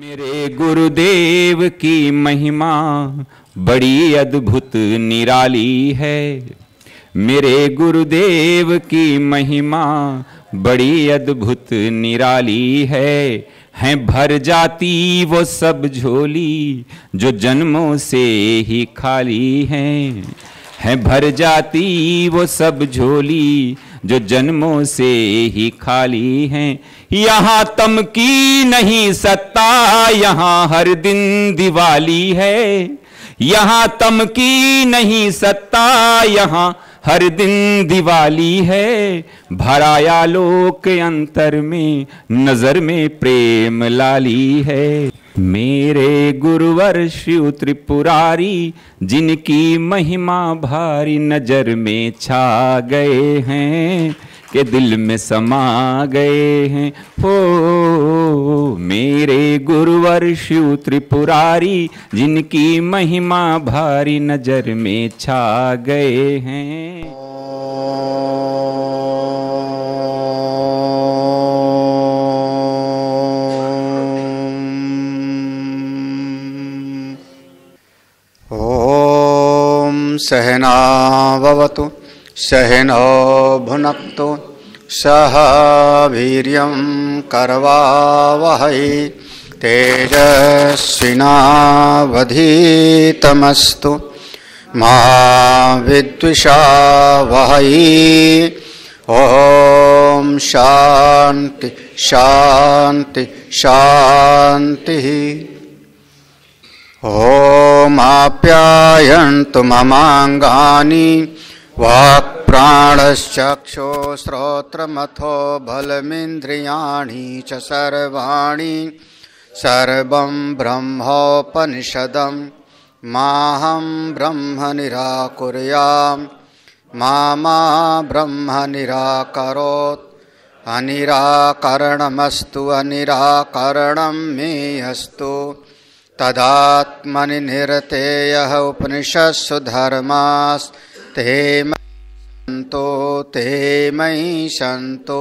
मेरे गुरुदेव की महिमा बड़ी अद्भुत निराली है मेरे गुरुदेव की महिमा बड़ी अद्भुत निराली है हैं भर जाती वो सब झोली जो जन्मों से ही खाली हैं हैं भर जाती वो सब झोली जो जन्मों से ही खाली हैं यहाँ तम की नहीं सत्ता यहाँ हर दिन दिवाली है यहाँ तम की नहीं सत्ता यहाँ हर दिन दिवाली है भराया लोक अंतर में नजर में प्रेम लाली है मेरे गुरुवर शिव त्रिपुरारी जिनकी महिमा भारी नजर में छा गए हैं के दिल में समा गए हैं हो मेरे गुरुवर शिव त्रिपुरारी जिनकी महिमा भारी नजर में छा गए हैं सहनावतु सहनो भुनक्तु सह वीर कर्वा वह मा मिषा वह ओम शांति शांति शांति यन्तु ममाङ्गानि प्राणश्चक्षो श्रोत्रमथो बलमिन्द्रियाणि च सर्वाणि सर्वं ब्रह्मोपनिषदं माहं ब्रह्म निराकुर्यां मा ब्रह्म निराकरोत् अनिराकरणमस्तु अनिराकरणं मे अस्तु तदात्मनि निरते उपनिषत्सु धर्मास्ते सन्तो ते मयि सन्तो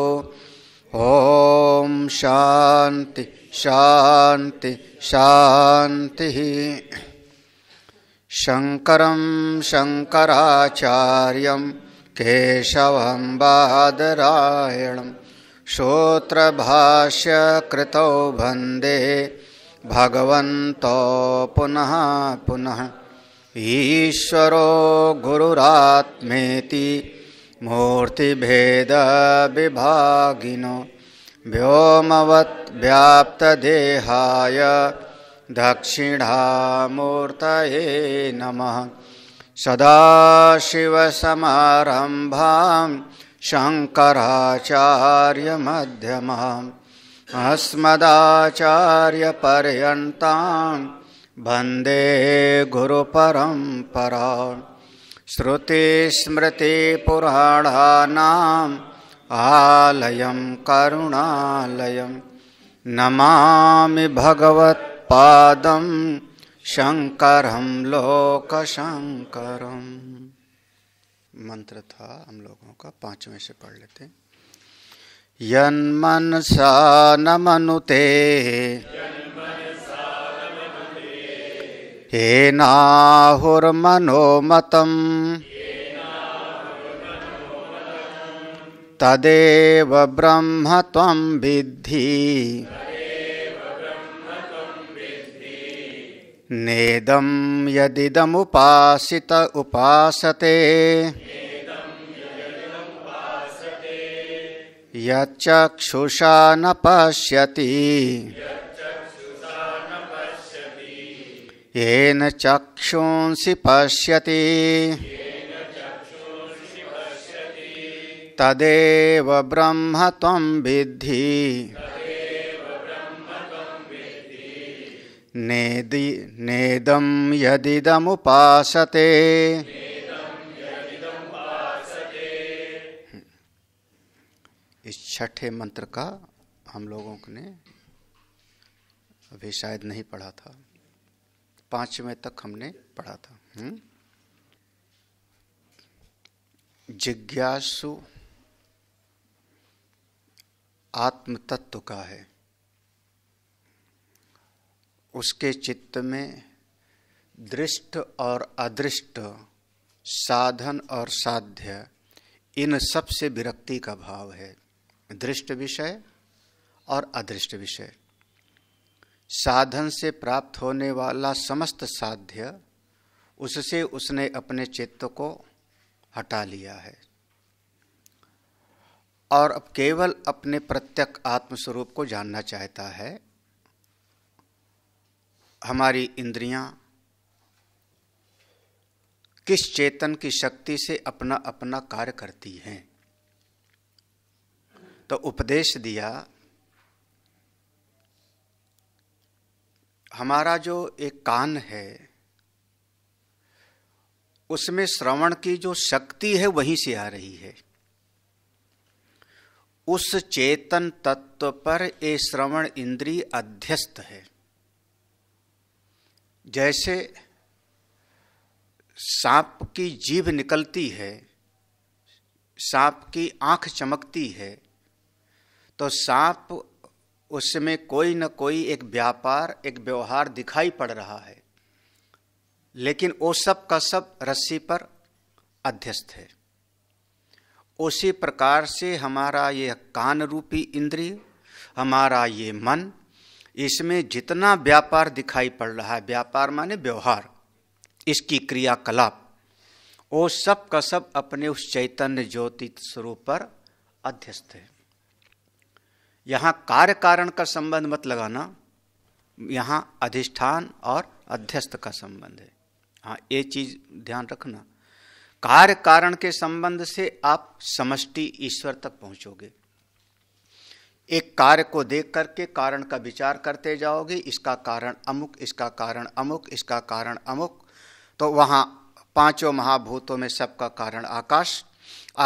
ॐ शान्ति शान्ति शान्तिः शङ्करं शङ्कराचार्यं केशवं बादरायणं श्रोत्रभाष्यकृतौ वन्दे भगवत पुनः पुनः ईश्वरो गुरुरात्मेति मूर्तिभेदविभागिनो दक्षिणामूर्त नम नमः शंकरचार्य मध्यम अस्मदाचार्यपर्यन्तां वन्दे गुरुपरम्परा श्रुतिस्मृतिपुराणा आलयं करुणालयं नमा भगवत्द शंकर लोकशंकर मंत्र था हम लोगों का पाँचवें से पढ़ लेते हैं यन्मनसा न मनुते हेनाहुर्मनोमतम् तदेव ब्रह्म विद्धि नेदं यदिदमुपासित उपासते यक्षुषा न पश्यति येन चक्षुंसि पश्यति तदेव ब्रह्म त्वं विद्धि नेदि नेदं यदिदमुपासते इस छठे मंत्र का हम लोगों ने अभी शायद नहीं पढ़ा था पांचवें तक हमने पढ़ा था हम्म? जिज्ञासु आत्म तत्व का है उसके चित्त में दृष्ट और अदृष्ट साधन और साध्य इन सब से विरक्ति का भाव है दृष्ट विषय और अदृष्ट विषय साधन से प्राप्त होने वाला समस्त साध्य उससे उसने अपने चित्त को हटा लिया है और अब केवल अपने प्रत्यक आत्मस्वरूप को जानना चाहता है हमारी इंद्रियां किस चेतन की शक्ति से अपना अपना कार्य करती हैं तो उपदेश दिया हमारा जो एक कान है उसमें श्रवण की जो शक्ति है वहीं से आ रही है उस चेतन तत्व पर ये श्रवण इंद्री अध्यस्त है जैसे सांप की जीभ निकलती है सांप की आंख चमकती है तो सांप उसमें कोई ना कोई एक व्यापार एक व्यवहार दिखाई पड़ रहा है लेकिन वो सब का सब रस्सी पर अध्यस्त है उसी प्रकार से हमारा ये कान रूपी इंद्रिय हमारा ये मन इसमें जितना व्यापार दिखाई पड़ रहा है व्यापार माने व्यवहार इसकी क्रियाकलाप वो सब का सब अपने उस चैतन्य ज्योति स्वरूप पर अध्यस्त है यहाँ कार्य कारण का संबंध मत लगाना यहाँ अधिष्ठान और अध्यस्त का संबंध है हाँ ये चीज ध्यान रखना कार्य कारण के संबंध से आप समष्टि ईश्वर तक पहुंचोगे एक कार्य को देख करके कारण का विचार करते जाओगे इसका कारण अमुक इसका कारण अमुक इसका कारण अमुक तो वहां पांचों महाभूतों में सबका कारण आकाश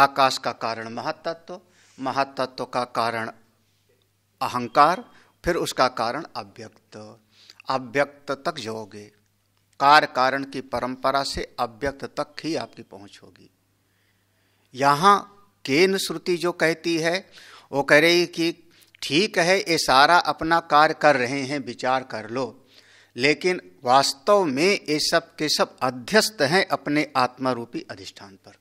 आकाश का कारण महातत्व महातत्व का कारण अहंकार फिर उसका कारण अव्यक्त अव्यक्त तक जाओगे कार कारण की परंपरा से अव्यक्त तक ही आपकी पहुंच होगी यहां केन श्रुति जो कहती है वो कह रही कि ठीक है ये सारा अपना कार्य कर रहे हैं विचार कर लो लेकिन वास्तव में ये सब के सब अध्यस्त हैं अपने आत्मारूपी अधिष्ठान पर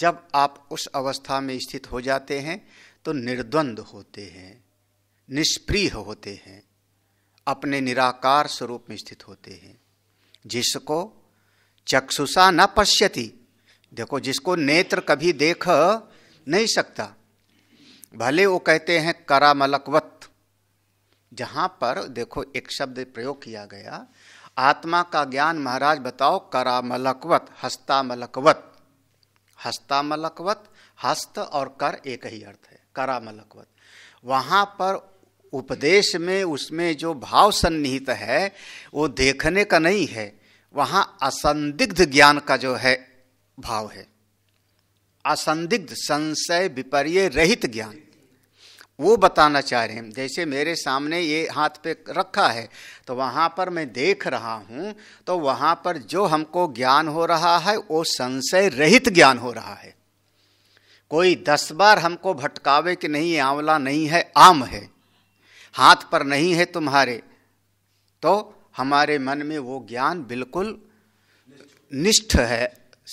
जब आप उस अवस्था में स्थित हो जाते हैं तो निर्द्वंद होते हैं निष्प्रिय होते हैं अपने निराकार स्वरूप में स्थित होते हैं जिसको चक्षुषा न पश्यति देखो जिसको नेत्र कभी देख नहीं सकता भले वो कहते हैं करामलकवत जहां पर देखो एक शब्द प्रयोग किया गया आत्मा का ज्ञान महाराज बताओ करामलकवत हस्तामलकवत हस्तामलकवत हस्त और कर एक ही अर्थ है करा मलकवत वहाँ पर उपदेश में उसमें जो भाव सन्निहित है वो देखने का नहीं है वहाँ असंदिग्ध ज्ञान का जो है भाव है असंदिग्ध संशय विपर्य रहित ज्ञान वो बताना चाह रहे हैं जैसे मेरे सामने ये हाथ पे रखा है तो वहाँ पर मैं देख रहा हूँ तो वहाँ पर जो हमको ज्ञान हो रहा है वो संशय रहित ज्ञान हो रहा है कोई दस बार हमको भटकावे कि नहीं आंवला नहीं है आम है हाथ पर नहीं है तुम्हारे तो हमारे मन में वो ज्ञान बिल्कुल निष्ठ है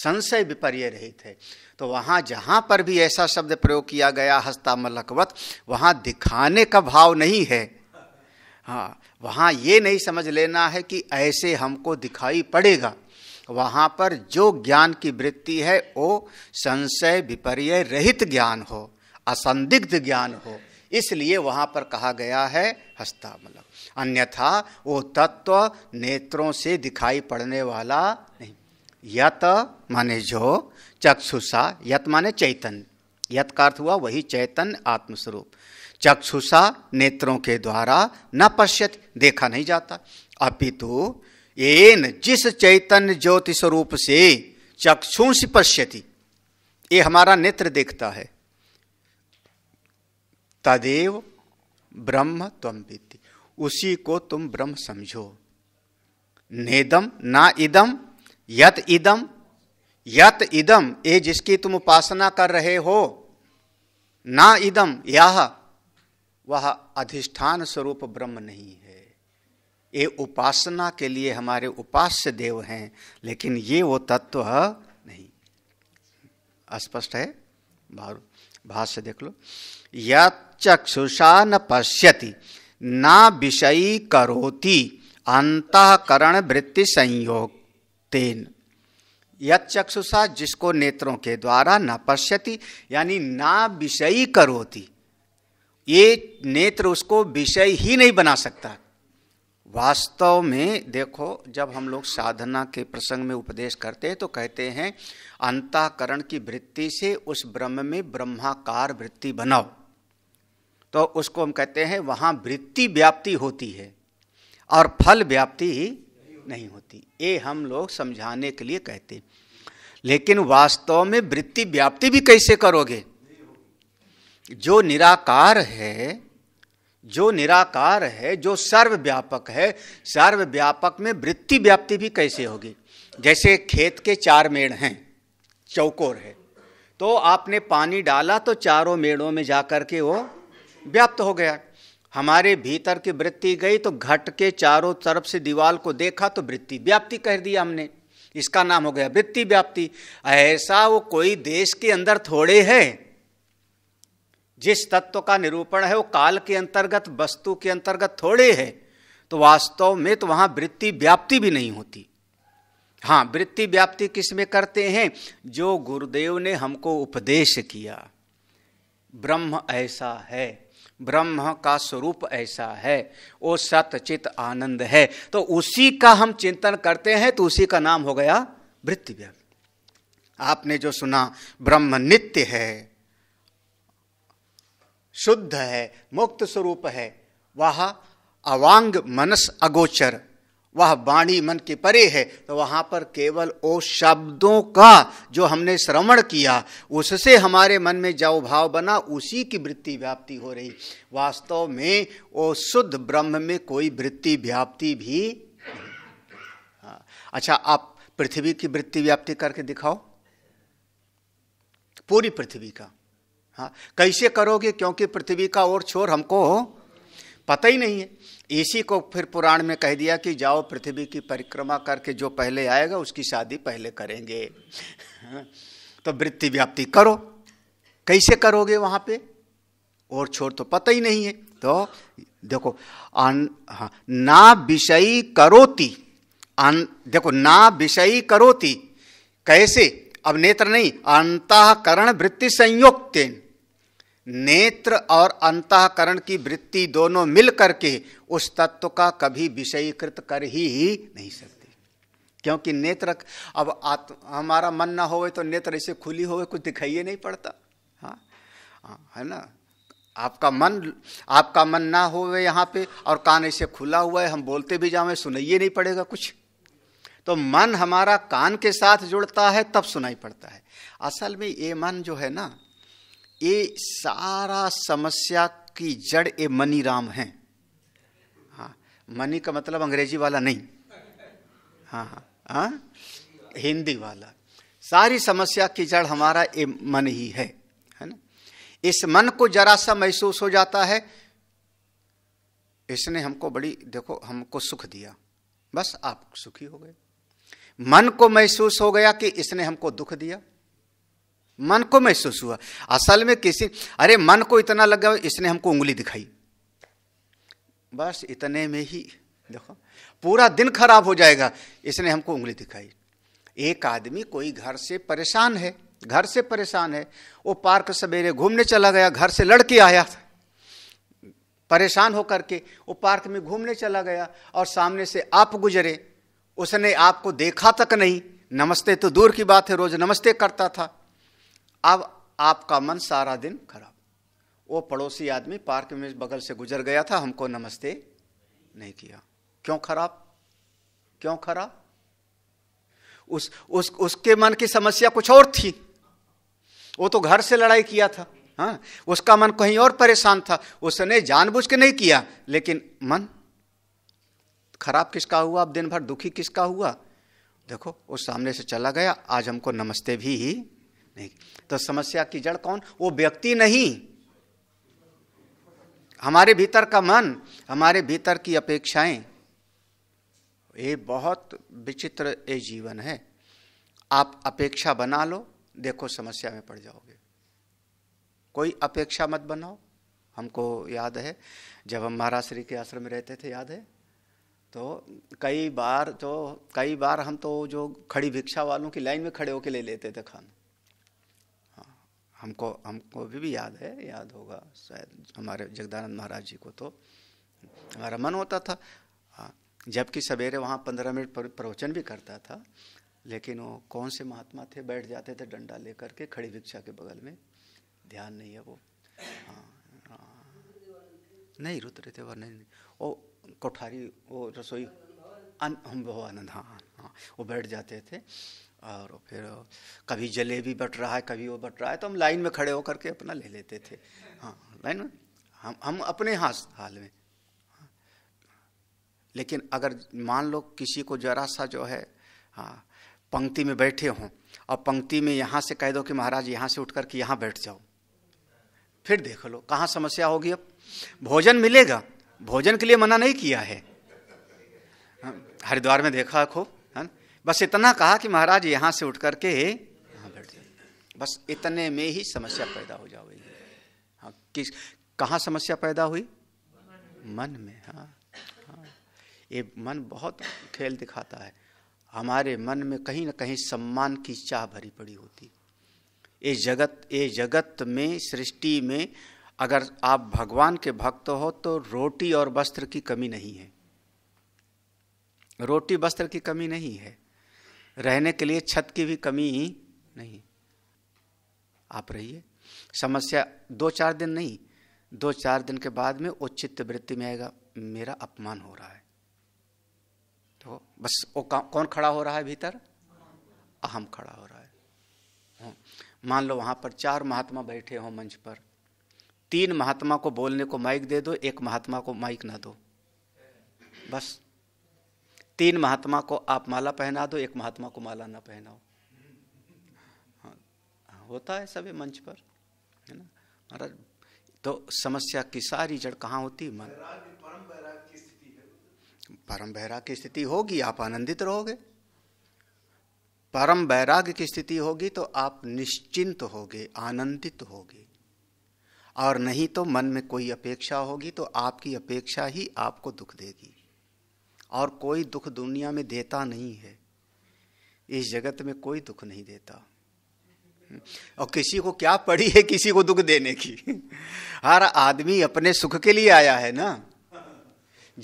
संशय विपर्य रहित है तो वहाँ जहाँ पर भी ऐसा शब्द प्रयोग किया गया हस्ता मलकवत वहाँ दिखाने का भाव नहीं है हाँ वहाँ ये नहीं समझ लेना है कि ऐसे हमको दिखाई पड़ेगा वहाँ पर जो ज्ञान की वृत्ति है वो संशय विपर्य रहित ज्ञान हो असंदिग्ध ज्ञान हो इसलिए वहां पर कहा गया है हस्तामलक अन्यथा वो तत्व नेत्रों से दिखाई पड़ने वाला नहीं यत माने जो चक्षुषा यत माने चैतन्य यत का अर्थ हुआ वही चैतन्य आत्मस्वरूप चक्षुषा नेत्रों के द्वारा न पश्यत देखा नहीं जाता अपितु एन जिस चैतन्य ज्योति स्वरूप से चक्षुष पश्यति ये हमारा नेत्र देखता है तदेव ब्रह्म तम बीति उसी को तुम ब्रह्म समझो नेदम ना इदम यत इदम यत इदम ये जिसकी तुम उपासना कर रहे हो ना इदम यह वह अधिष्ठान स्वरूप ब्रह्म नहीं है ये उपासना के लिए हमारे उपास्य देव हैं लेकिन ये वो तत्व नहीं स्पष्ट है भाष्य देख लो यक्षुषा न पश्यति ना विषयी करोति अंतकरण वृत्ति संयोग तेन यक्षुषा जिसको नेत्रों के द्वारा न पश्यति यानी ना विषयी करोति ये नेत्र उसको विषय ही नहीं बना सकता वास्तव में देखो जब हम लोग साधना के प्रसंग में उपदेश करते हैं तो कहते हैं अंताकरण की वृत्ति से उस ब्रह्म में ब्रह्माकार वृत्ति बनाओ तो उसको हम कहते हैं वहाँ वृत्ति व्याप्ति होती है और फल व्याप्ति नहीं होती ये हम लोग समझाने के लिए कहते लेकिन वास्तव में वृत्ति व्याप्ति भी कैसे करोगे जो निराकार है जो निराकार है जो सर्वव्यापक है सर्वव्यापक में वृत्ति व्याप्ति भी कैसे होगी जैसे खेत के चार मेड़ हैं चौकोर है तो आपने पानी डाला तो चारों मेड़ों में जाकर के वो व्याप्त हो गया हमारे भीतर की वृत्ति गई तो घट के चारों तरफ से दीवाल को देखा तो वृत्ति व्याप्ति कह दिया हमने इसका नाम हो गया वृत्ति व्याप्ति ऐसा वो कोई देश के अंदर थोड़े है जिस तत्व का निरूपण है वो काल के अंतर्गत वस्तु के अंतर्गत थोड़े है तो वास्तव में तो वहां वृत्ति व्याप्ति भी नहीं होती हाँ वृत्ति व्याप्ति किस में करते हैं जो गुरुदेव ने हमको उपदेश किया ब्रह्म ऐसा है ब्रह्म का स्वरूप ऐसा है वो सतचित आनंद है तो उसी का हम चिंतन करते हैं तो उसी का नाम हो गया वृत्ति व्याप्ति आपने जो सुना ब्रह्म नित्य है शुद्ध है मुक्त स्वरूप है वह अवांग मनस अगोचर वह वाणी मन के परे है तो वहां पर केवल ओ शब्दों का जो हमने श्रवण किया उससे हमारे मन में जाओ भाव बना उसी की वृत्ति व्याप्ति हो रही वास्तव में ओ शुद्ध ब्रह्म में कोई वृत्ति व्याप्ति भी हाँ, अच्छा आप पृथ्वी की वृत्ति व्याप्ति करके दिखाओ पूरी पृथ्वी का हाँ कैसे करोगे क्योंकि पृथ्वी का और छोर हमको पता ही नहीं है इसी को फिर पुराण में कह दिया कि जाओ पृथ्वी की परिक्रमा करके जो पहले आएगा उसकी शादी पहले करेंगे हाँ, तो वृत्ति व्याप्ति करो कैसे करोगे वहाँ पे और छोर तो पता ही नहीं है तो देखो हाँ, ना विषयी करोती अन देखो ना विषयी करोती कैसे अब नेत्र नहीं अंतकरण वृत्ति संयुक्त नेत्र और अंतकरण की वृत्ति दोनों मिल करके उस तत्व का कभी विषयीकृत कर ही, ही नहीं सकते क्योंकि नेत्र अब आत्म हमारा मन ना होवे तो नेत्र ऐसे खुली होवे कुछ दिखाइए नहीं पड़ता हाँ, हाँ है ना आपका मन आपका मन ना होवे यहाँ पे और कान ऐसे खुला हुआ है हम बोलते भी जावे सुनाइए नहीं पड़ेगा कुछ तो मन हमारा कान के साथ जुड़ता है तब सुनाई पड़ता है असल में ये मन जो है ना ये सारा समस्या की जड़ ये मनी राम है हाँ मनी का मतलब अंग्रेजी वाला नहीं हाँ हाँ हाँ हिंदी वाला सारी समस्या की जड़ हमारा ये मन ही है है ना इस मन को जरा सा महसूस हो जाता है इसने हमको बड़ी देखो हमको सुख दिया बस आप सुखी हो गए मन को महसूस हो गया कि इसने हमको दुख दिया मन को महसूस हुआ असल में किसी अरे मन को इतना लगा इसने हमको उंगली दिखाई बस इतने में ही देखो पूरा दिन खराब हो जाएगा इसने हमको उंगली दिखाई एक आदमी कोई घर से परेशान है घर से परेशान है वो पार्क सवेरे घूमने चला गया घर से लड़के आया था परेशान होकर के वो पार्क में घूमने चला गया और सामने से आप गुजरे उसने आपको देखा तक नहीं नमस्ते तो दूर की बात है रोज नमस्ते करता था अब आपका मन सारा दिन खराब वो पड़ोसी आदमी पार्क में बगल से गुजर गया था हमको नमस्ते नहीं किया क्यों खराब क्यों खराब उस उस उसके मन की समस्या कुछ और थी वो तो घर से लड़ाई किया था हाँ उसका मन कहीं और परेशान था उसने जानबूझ के नहीं किया लेकिन मन खराब किसका हुआ अब दिन भर दुखी किसका हुआ देखो वो सामने से चला गया आज हमको नमस्ते भी ही नहीं तो समस्या की जड़ कौन वो व्यक्ति नहीं हमारे भीतर का मन हमारे भीतर की अपेक्षाएं ये बहुत विचित्र ये जीवन है आप अपेक्षा बना लो देखो समस्या में पड़ जाओगे कोई अपेक्षा मत बनाओ हमको याद है जब हम महाराज श्री के आश्रम में रहते थे याद है तो कई बार तो कई बार हम तो जो खड़ी भिक्षा वालों की लाइन में खड़े होकर ले लेते थे खाना हमको हमको अभी भी याद है याद होगा शायद हमारे जगदानंद महाराज जी को तो हमारा मन होता था जबकि सवेरे वहाँ पंद्रह मिनट पर, प्रवचन भी करता था लेकिन वो कौन से महात्मा थे बैठ जाते थे डंडा लेकर के खड़ी भिक्षा के बगल में ध्यान नहीं है वो हाँ, हाँ। नहीं रुद्र थे वह नहीं वो कोठारी वो रसोई अन हम भवानंद हाँ, हाँ हाँ वो बैठ जाते थे और फिर कभी जलेबी बट रहा है कभी वो बट रहा है तो हम लाइन में खड़े होकर के अपना ले लेते थे हाँ लाइन में हम हम अपने हाथ हाल में हाँ। लेकिन अगर मान लो किसी को जरा सा जो है हाँ पंक्ति में बैठे हों और पंक्ति में यहाँ से कह दो कि महाराज यहाँ से उठ करके यहाँ बैठ जाओ फिर देख लो कहाँ समस्या होगी अब भोजन मिलेगा भोजन के लिए मना नहीं किया है हाँ, हरिद्वार में देखा खूब बस इतना कहा कि महाराज यहाँ से उठ करके यहाँ बैठ जाए बस इतने में ही समस्या पैदा हो जाएगी हाँ किस कहाँ समस्या पैदा हुई मन में हाँ हाँ ये मन बहुत खेल दिखाता है हमारे मन में कहीं ना कहीं सम्मान की चाह भरी पड़ी होती ये जगत ये जगत में सृष्टि में अगर आप भगवान के भक्त हो तो रोटी और वस्त्र की कमी नहीं है रोटी वस्त्र की कमी नहीं है रहने के लिए छत की भी कमी नहीं आप रहिए समस्या दो चार दिन नहीं दो चार दिन के बाद में उचित वृत्ति में आएगा मेरा अपमान हो रहा है तो बस वो कौन खड़ा हो रहा है भीतर अहम खड़ा हो रहा है हाँ। मान लो वहां पर चार महात्मा बैठे हों मंच पर तीन महात्मा को बोलने को माइक दे दो एक महात्मा को माइक ना दो बस तीन महात्मा को आप माला पहना दो एक महात्मा को माला ना पहनाओ हाँ, हाँ होता है सभी मंच पर है ना महाराज तो समस्या की सारी जड़ कहाँ होती मन परम बैराग की स्थिति होगी आप आनंदित रहोगे परम बैराग की स्थिति होगी तो आप निश्चिंत होगे आनंदित होगे और नहीं तो मन में कोई अपेक्षा होगी तो आपकी अपेक्षा ही आपको दुख देगी और कोई दुख दुनिया में देता नहीं है इस जगत में कोई दुख नहीं देता और किसी को क्या पड़ी है किसी को दुख देने की हर आदमी अपने सुख के लिए आया है ना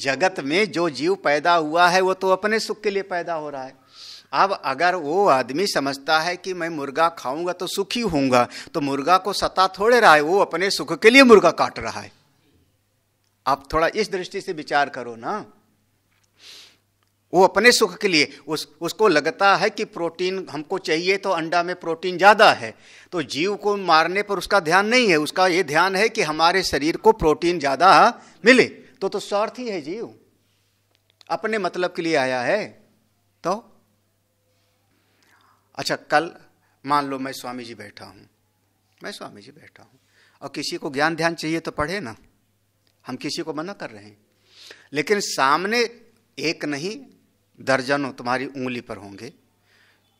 जगत में जो जीव पैदा हुआ है वो तो अपने सुख के लिए पैदा हो रहा है अब अगर वो आदमी समझता है कि मैं मुर्गा खाऊंगा तो सुखी होऊंगा तो मुर्गा को सता थोड़े रहा है वो अपने सुख के लिए मुर्गा काट रहा है आप थोड़ा इस दृष्टि से विचार करो ना वो अपने सुख के लिए उस उसको लगता है कि प्रोटीन हमको चाहिए तो अंडा में प्रोटीन ज़्यादा है तो जीव को मारने पर उसका ध्यान नहीं है उसका ये ध्यान है कि हमारे शरीर को प्रोटीन ज़्यादा मिले तो तो स्वार्थी है जीव अपने मतलब के लिए आया है तो अच्छा कल मान लो मैं स्वामी जी बैठा हूँ मैं स्वामी जी बैठा हूँ और किसी को ज्ञान ध्यान चाहिए तो पढ़े ना हम किसी को मना कर रहे हैं लेकिन सामने एक नहीं दर्जनों तुम्हारी उंगली पर होंगे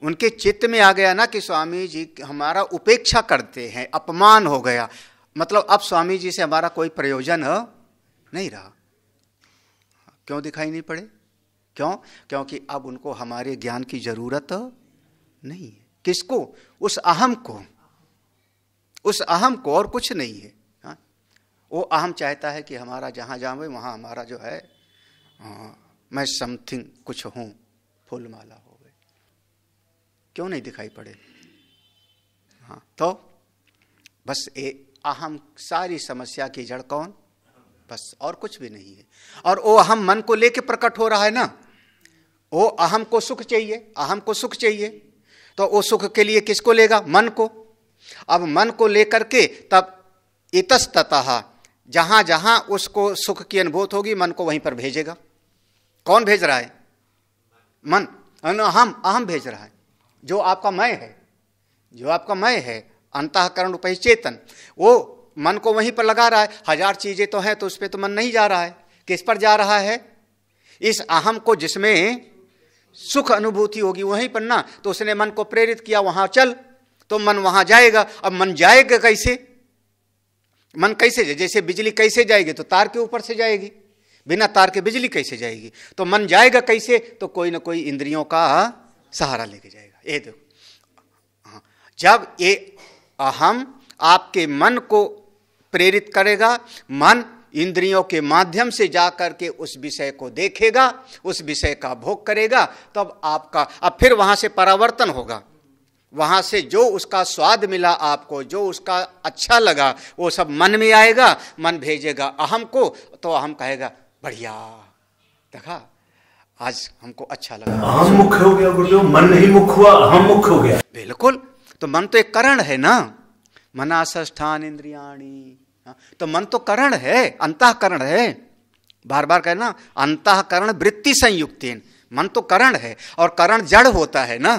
उनके चित्त में आ गया ना कि स्वामी जी हमारा उपेक्षा करते हैं अपमान हो गया मतलब अब स्वामी जी से हमारा कोई प्रयोजन नहीं रहा क्यों दिखाई नहीं पड़े क्यों क्योंकि अब उनको हमारे ज्ञान की जरूरत नहीं है किसको उस अहम को उस अहम को और कुछ नहीं है हा? वो अहम चाहता है कि हमारा जहाँ जहाँ वहाँ हमारा जो है आ, हाँ, मैं समथिंग कुछ हूं फूलमाला हो गए क्यों नहीं दिखाई पड़े हाँ तो बस ए अहम सारी समस्या की जड़ कौन बस और कुछ भी नहीं है और वो अहम मन को लेके प्रकट हो रहा है ना वो अहम को सुख चाहिए अहम को सुख चाहिए तो वो सुख के लिए किसको लेगा मन को अब मन को लेकर के तब इतस्तः जहां जहां उसको सुख की अनुभूत होगी मन को वहीं पर भेजेगा कौन भेज रहा है मन अहम अहम भेज रहा है जो आपका मैं है जो आपका मैं है अंतकरण रूप चेतन वो मन को वहीं पर लगा रहा है हजार चीजें तो हैं तो उस पर तो मन नहीं जा रहा है किस पर जा रहा है इस अहम को जिसमें सुख अनुभूति होगी वहीं पर ना तो उसने मन को प्रेरित किया वहां चल तो मन वहां जाएगा अब मन जाएगा कैसे मन कैसे जाए जैसे बिजली कैसे जाएगी तो तार के ऊपर से जाएगी बिना तार के बिजली कैसे जाएगी तो मन जाएगा कैसे तो कोई ना कोई इंद्रियों का सहारा लेके जाएगा ये देखो हाँ। जब ये अहम आपके मन को प्रेरित करेगा मन इंद्रियों के माध्यम से जा करके उस विषय को देखेगा उस विषय का भोग करेगा तब तो आपका अब फिर वहाँ से परावर्तन होगा वहाँ से जो उसका स्वाद मिला आपको जो उसका अच्छा लगा वो सब मन में आएगा मन भेजेगा अहम को तो अहम कहेगा बढ़िया देखा आज हमको अच्छा लगा हम मुख्य हो गया गुरुदेव मन नहीं मुख हुआ हम मुख्य हो गया बिल्कुल तो मन तो एक करण है ना मनासस्थान इंद्रियाणी हाँ, तो मन तो करण है अंतकरण है बार बार कहना अंतकरण वृत्ति संयुक्त मन तो करण है और करण जड़ होता है ना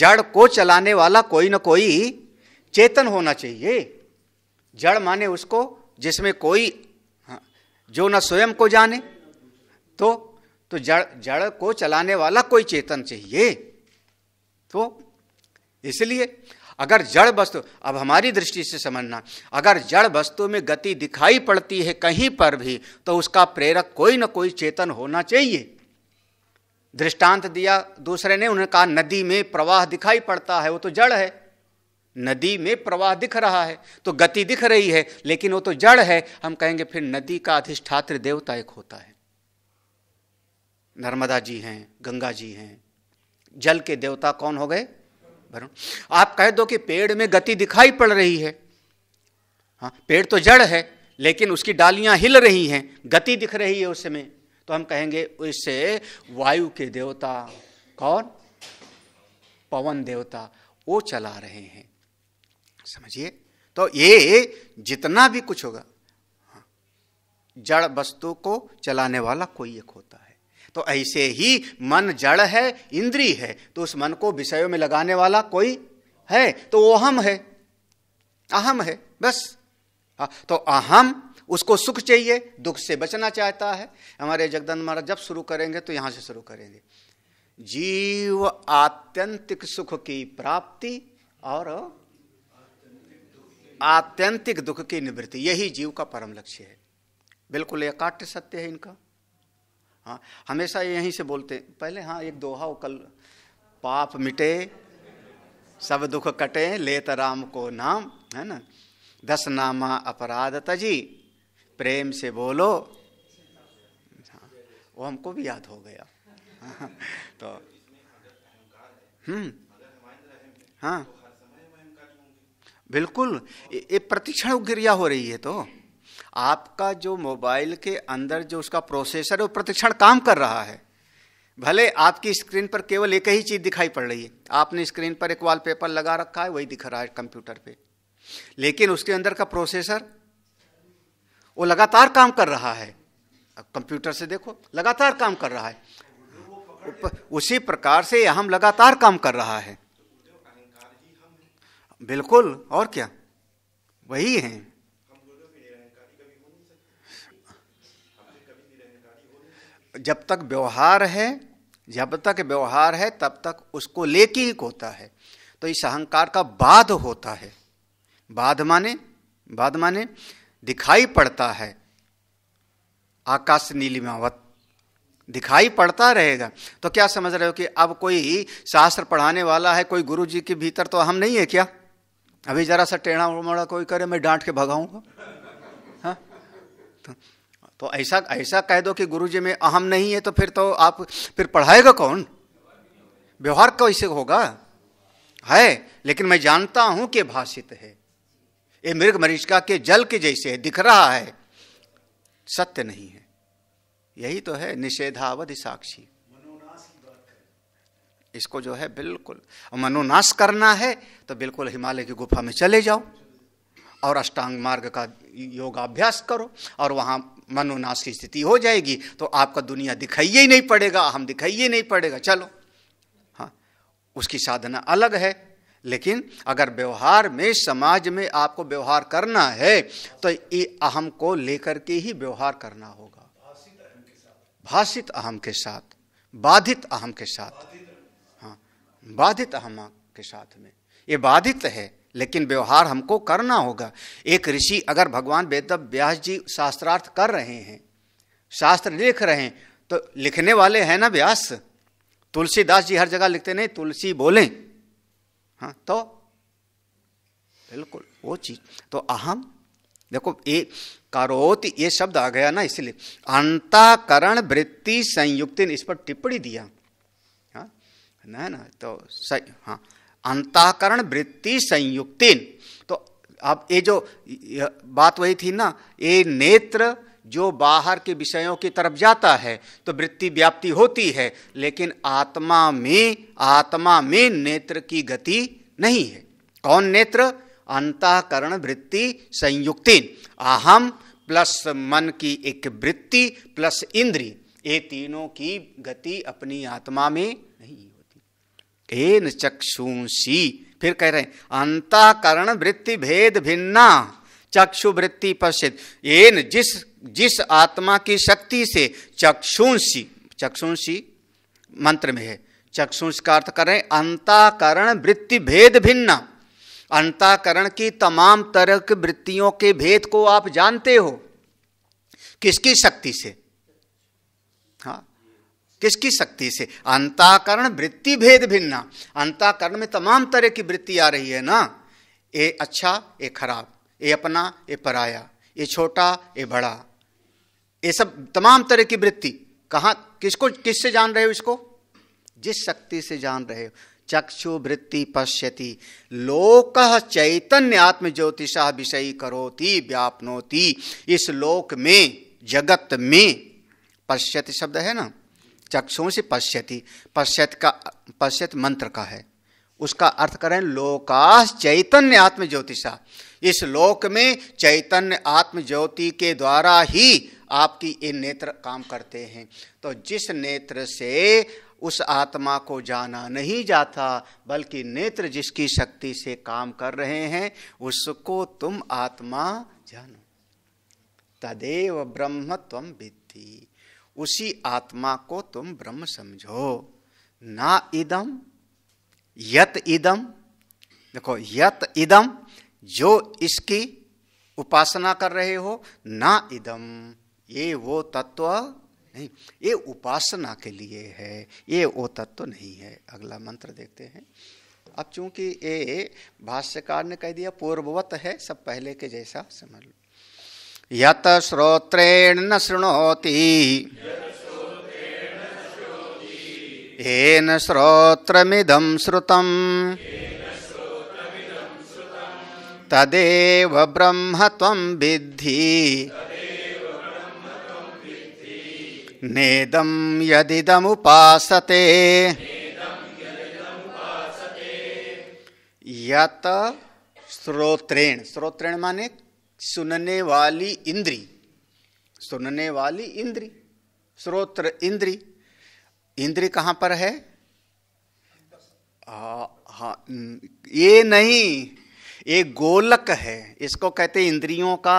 जड़ को चलाने वाला कोई ना कोई चेतन होना चाहिए जड़ माने उसको जिसमें कोई जो न स्वयं को जाने तो तो जड़ जड़ को चलाने वाला कोई चेतन चाहिए तो इसलिए अगर जड़ वस्तु अब हमारी दृष्टि से समझना अगर जड़ वस्तु में गति दिखाई पड़ती है कहीं पर भी तो उसका प्रेरक कोई ना कोई चेतन होना चाहिए दृष्टांत दिया दूसरे ने उन्हें कहा नदी में प्रवाह दिखाई पड़ता है वो तो जड़ है नदी में प्रवाह दिख रहा है तो गति दिख रही है लेकिन वो तो जड़ है हम कहेंगे फिर नदी का अधिष्ठात्र देवता एक होता है नर्मदा जी हैं गंगा जी हैं जल के देवता कौन हो गए वरुण आप कह दो कि पेड़ में गति दिखाई पड़ रही है हाँ पेड़ तो जड़ है लेकिन उसकी डालियां हिल रही हैं गति दिख रही है उसमें तो हम कहेंगे उससे वायु के देवता कौन पवन देवता वो चला रहे हैं समझिए तो ये जितना भी कुछ होगा हाँ, जड़ वस्तु को चलाने वाला कोई एक होता है तो ऐसे ही मन जड़ है इंद्री है तो उस मन को विषयों में लगाने वाला कोई है तो वो अहम है अहम है बस हाँ, तो अहम उसको सुख चाहिए दुख से बचना चाहता है हमारे जगदंद महाराज जब शुरू करेंगे तो यहां से शुरू करेंगे जीव आत्यंतिक सुख की प्राप्ति और आत्यंतिक दुख की निवृत्ति यही जीव का परम लक्ष्य है बिल्कुल एकाट्य सत्य है इनका हाँ हमेशा यहीं से बोलते पहले हाँ एक दोहा वो कल पाप मिटे सब दुख कटे लेत राम को नाम है ना दस नामा अपराध तजी प्रेम से बोलो हाँ, वो हमको भी याद हो गया हाँ, तो हम्म हाँ बिल्कुल ये प्रतिक्षण क्रिया हो रही है तो आपका जो मोबाइल के अंदर जो उसका प्रोसेसर है वो प्रतिक्षण काम कर रहा है भले आपकी स्क्रीन पर केवल एक ही चीज दिखाई पड़ रही है आपने स्क्रीन पर एक वॉलपेपर लगा रखा है वही दिख रहा है कंप्यूटर पे लेकिन उसके अंदर का प्रोसेसर वो लगातार काम कर रहा है कंप्यूटर से देखो लगातार काम कर रहा है उसी प्रकार से हम लगातार काम कर रहा है बिल्कुल और क्या वही है जब तक व्यवहार है जब तक व्यवहार है तब तक उसको लेके ही होता है तो इस अहंकार का बाध होता है बाध माने बाध माने दिखाई पड़ता है आकाश नीलिमावत दिखाई पड़ता रहेगा तो क्या समझ रहे हो कि अब कोई शास्त्र पढ़ाने वाला है कोई गुरु जी के भीतर तो हम नहीं है क्या अभी जरा सा टेढ़ा उमड़ा कोई करे मैं डांट के भगाऊंगा हाँ? तो, तो ऐसा ऐसा कह दो कि गुरुजी में अहम नहीं है तो फिर तो आप फिर पढ़ाएगा कौन व्यवहार कैसे होगा है लेकिन मैं जानता हूं कि भाषित है ये मृग मरीचिका के जल के जैसे है दिख रहा है सत्य नहीं है यही तो है निषेधावधि साक्षी इसको जो है बिल्कुल मनोनाश करना है तो बिल्कुल हिमालय की गुफा में चले जाओ और अष्टांग मार्ग का योगाभ्यास करो और वहाँ मनोनाश की स्थिति हो जाएगी तो आपका दुनिया दिखाइए ही नहीं पड़ेगा हम दिखाइए नहीं पड़ेगा चलो हाँ उसकी साधना अलग है लेकिन अगर व्यवहार में समाज में आपको व्यवहार करना है तो ये अहम को लेकर के ही व्यवहार करना होगा भाषित अहम के साथ बाधित अहम के साथ बाधित हम के साथ में ये बाधित है लेकिन व्यवहार हमको करना होगा एक ऋषि अगर भगवान वेद व्यास जी शास्त्रार्थ कर रहे हैं शास्त्र लिख रहे हैं तो लिखने वाले हैं ना व्यास तुलसीदास जी हर जगह लिखते नहीं तुलसी बोले हाँ तो बिल्कुल वो चीज तो अहम देखो ये करोत ये शब्द आ गया ना इसलिए अंताकरण वृत्ति संयुक्ति ने इस पर टिप्पणी दिया ना ना तो सही हाँ अंताकरण वृत्ति संयुक्ति तो अब ये जो बात वही थी ना ये नेत्र जो बाहर के विषयों की तरफ जाता है तो वृत्ति व्याप्ति होती है लेकिन आत्मा में आत्मा में नेत्र की गति नहीं है कौन नेत्र अंताकरण वृत्ति संयुक्ति अहम प्लस मन की एक वृत्ति प्लस इंद्री ये तीनों की गति अपनी आत्मा में नहीं एन चक्षुंसी फिर कह रहे अंतकरण वृत्ति भेद भिन्ना चक्षु वृत्ति पश्चित एन जिस जिस आत्मा की शक्ति से चक्षुंशी चक्षुंशी मंत्र में है चक्षुष का अर्थ करें अंताकरण वृत्ति भेद भिन्ना अंताकरण की तमाम तरह की वृत्तियों के भेद को आप जानते हो किसकी शक्ति से किसकी शक्ति से अंताकरण वृत्ति भेद भिन्ना अंताकरण में तमाम तरह की वृत्ति आ रही है ना ये अच्छा ए खराब ए अपना ये पराया ये छोटा ये बड़ा ये सब तमाम तरह की वृत्ति कहाँ किसको किससे जान रहे हो इसको जिस शक्ति से जान रहे हो चक्षु वृत्ति पश्यति लोक चैतन्य आत्म ज्योतिषा विषयी करोती व्यापनोती इस लोक में जगत में पश्यति शब्द है ना से पश्यति पश्यत का पश्यत मंत्र का है उसका अर्थ करें लोकाश चैतन्य आत्म ज्योतिषा इस लोक में चैतन्य आत्म ज्योति के द्वारा ही आपकी ये नेत्र काम करते हैं तो जिस नेत्र से उस आत्मा को जाना नहीं जाता बल्कि नेत्र जिसकी शक्ति से काम कर रहे हैं उसको तुम आत्मा जानो तदेव ब्रह्म तम विद्धि उसी आत्मा को तुम ब्रह्म समझो ना इदम यत इदम देखो यत इदम जो इसकी उपासना कर रहे हो ना इदम ये वो तत्व नहीं ये उपासना के लिए है ये वो तत्व नहीं है अगला मंत्र देखते हैं अब चूंकि ये भाष्यकार ने कह दिया पूर्ववत है सब पहले के जैसा समझ लो यत श्रोत्रेण शृणोति येन श्रोत्रमिदं श्रुतम् तदेव ब्रह्म त्वं विद्धि नेदं यदिदमुपासते यत श्रोत्रेण श्रोत्रेण माने सुनने वाली इंद्री सुनने वाली इंद्री स्रोत्र इंद्री इंद्री कहाँ पर है आ, हा, ये नहीं ये गोलक है इसको कहते इंद्रियों का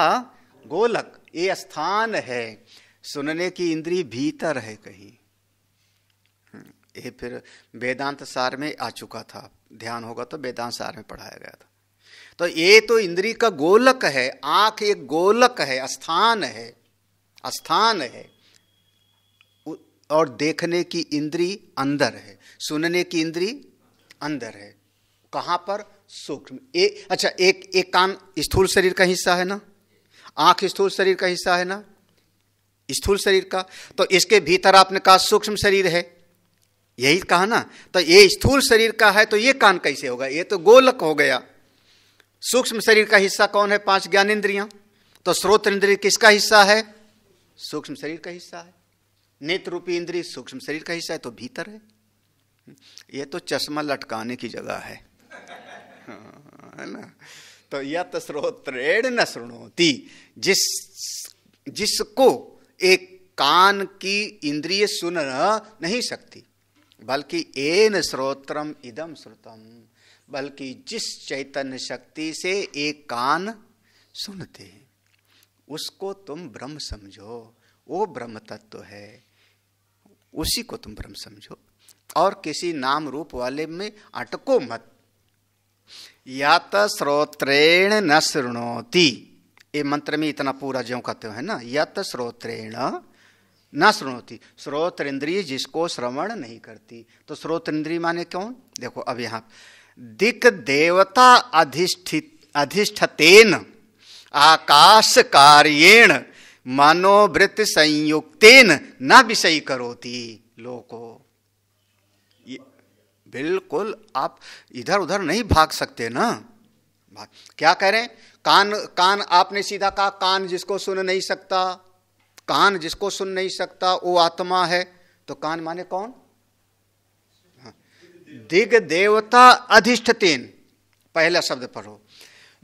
गोलक ये स्थान है सुनने की इंद्री भीतर है कहीं हम्म, ये फिर वेदांत सार में आ चुका था ध्यान होगा तो वेदांत सार में पढ़ाया गया था तो ये तो इंद्री का गोलक है आंख एक गोलक है स्थान है स्थान है और देखने की इंद्री अंदर है सुनने की इंद्री अंदर है कहाँ पर सूक्ष्म अच्छा एक एक कान स्थूल शरीर का हिस्सा है ना आंख स्थूल शरीर का हिस्सा है ना स्थूल शरीर का तो इसके भीतर आपने कहा सूक्ष्म शरीर है यही कहा ना तो ये स्थूल शरीर का है तो ये कान कैसे होगा ये तो गोलक हो गया सूक्ष्म शरीर का हिस्सा कौन है पांच ज्ञान इंद्रिया तो स्रोत इंद्रिय किसका हिस्सा है सूक्ष्म शरीर का हिस्सा है नेत्र रूपी इंद्रिय सूक्ष्म शरीर का हिस्सा है तो भीतर है यह तो चश्मा लटकाने की जगह है हाँ, ना तो तो स्रोत्रेण न सुनोती जिस जिसको एक कान की इंद्रिय सुन नहीं सकती बल्कि एन स्रोत्रम इदम श्रुतम बल्कि जिस चैतन्य शक्ति से एक कान सुनते हैं उसको तुम ब्रह्म समझो वो ब्रह्म तत्व है उसी को तुम ब्रह्म समझो और किसी नाम रूप वाले में अटको मत या तो स्रोत्रेण न शृणोती ये मंत्र में इतना पूरा ज्यो कहते हो है ना यत स्रोत्रेण न श्रोती स्रोत इंद्रिय जिसको श्रवण नहीं करती तो स्रोत इंद्रिय माने क्यों देखो अब यहां दिक देवता अधिष्ठित अधिष्ठतेन आकाश कार्येण मनोवृत्त संयुक्तेन न विषय करोती लोको बिल्कुल आप इधर उधर नहीं भाग सकते ना भाग क्या कह रहे हैं कान कान आपने सीधा कहा कान जिसको सुन नहीं सकता कान जिसको सुन नहीं सकता वो आत्मा है तो कान माने कौन दिग देवता अधिष्ठतीन पहला शब्द पढ़ो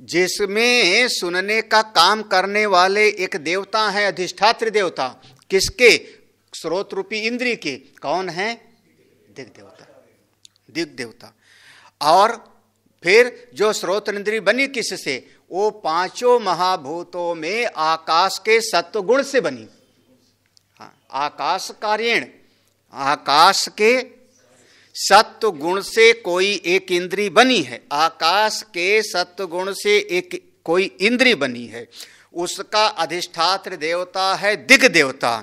जिसमें सुनने का काम करने वाले एक देवता है अधिष्ठात्र देवता किसके स्रोत रूपी इंद्री के कौन है दिग देवता दिग देवता और फिर जो स्रोत इंद्री बनी किससे वो पांचों महाभूतों में आकाश के सत्वगुण से बनी हाँ आकाश कार्यण आकाश के सत्व गुण से कोई एक इंद्री बनी है आकाश के सत्व गुण से एक कोई इंद्री बनी है उसका अधिष्ठात्र देवता है दिग देवता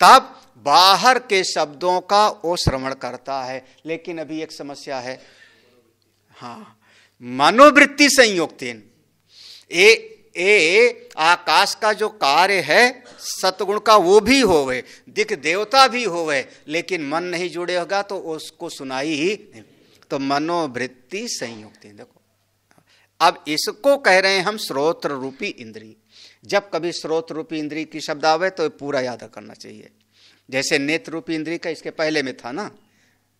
तब बाहर के शब्दों का वो श्रवण करता है लेकिन अभी एक समस्या है हाँ मनोवृत्ति संयुक्त ये ए आकाश का जो कार्य है सतगुण का वो भी होवे दिख देवता भी होवे लेकिन मन नहीं जुड़े होगा तो उसको सुनाई ही नहीं तो मनोवृत्ति है देखो अब इसको कह रहे हैं हम स्रोत्र रूपी इंद्री जब कभी स्रोत रूपी इंद्री की शब्द आवे तो पूरा याद करना चाहिए जैसे नेत्र रूपी इंद्री का इसके पहले में था ना